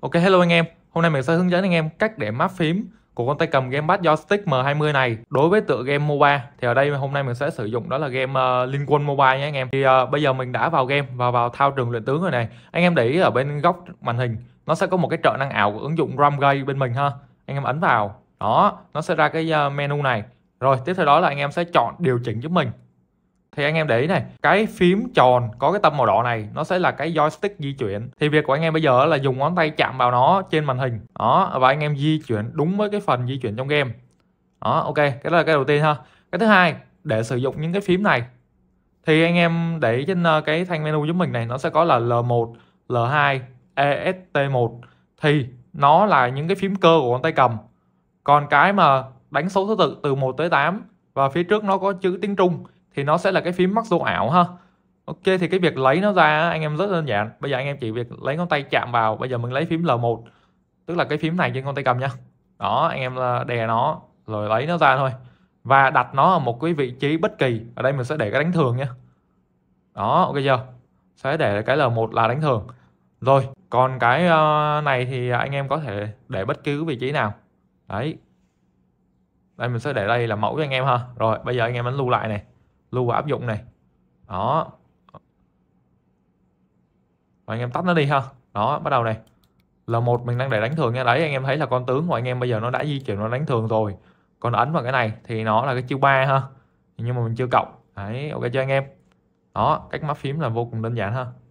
Ok hello anh em, hôm nay mình sẽ hướng dẫn anh em cách để map phím của con tay cầm gamepad joystick M20 này đối với tựa game MOBA thì ở đây hôm nay mình sẽ sử dụng đó là game uh, Liên Quân MOBA nhé anh em thì uh, bây giờ mình đã vào game và vào thao trường luyện tướng rồi này anh em để ý ở bên góc màn hình nó sẽ có một cái trợ năng ảo của ứng dụng Ramgate bên mình ha anh em ấn vào đó nó sẽ ra cái uh, menu này rồi tiếp theo đó là anh em sẽ chọn điều chỉnh giúp mình thì anh em để ý này cái phím tròn có cái tâm màu đỏ này nó sẽ là cái joystick di chuyển thì việc của anh em bây giờ là dùng ngón tay chạm vào nó trên màn hình đó và anh em di chuyển đúng với cái phần di chuyển trong game đó ok cái đó là cái đầu tiên ha cái thứ hai để sử dụng những cái phím này thì anh em để trên ờ, cái thanh menu giúp mình này nó sẽ có là L1, L2, EST1 thì nó là những cái phím cơ của ngón tay cầm còn cái mà đánh số thứ tự từ 1 tới 8 và phía trước nó có chữ tiếng Trung thì nó sẽ là cái phím mắc dụ ảo ha Ok thì cái việc lấy nó ra anh em rất đơn giản Bây giờ anh em chỉ việc lấy ngón tay chạm vào Bây giờ mình lấy phím L1 Tức là cái phím này trên ngón tay cầm nhá Đó anh em à, đè nó rồi lấy nó ra thôi Và đặt nó ở một cái vị trí bất kỳ Ở đây mình sẽ để cái đánh thường nhá Đó ok chưa Sẽ để cái L1 là đánh thường Rồi còn cái à, này thì anh em có thể để bất cứ vị trí nào Đấy Đây mình sẽ để đây là mẫu cho anh em ha Rồi bây giờ anh em ấn lưu lại này lưu và áp dụng này đó và anh em tắt nó đi ha đó bắt đầu này l một mình đang để đánh thường nha đấy anh em thấy là con tướng của anh em bây giờ nó đã di chuyển nó đánh thường rồi còn ấn vào cái này thì nó là cái chiêu ba ha nhưng mà mình chưa cộng đấy ok cho anh em đó cách mắt phím là vô cùng đơn giản ha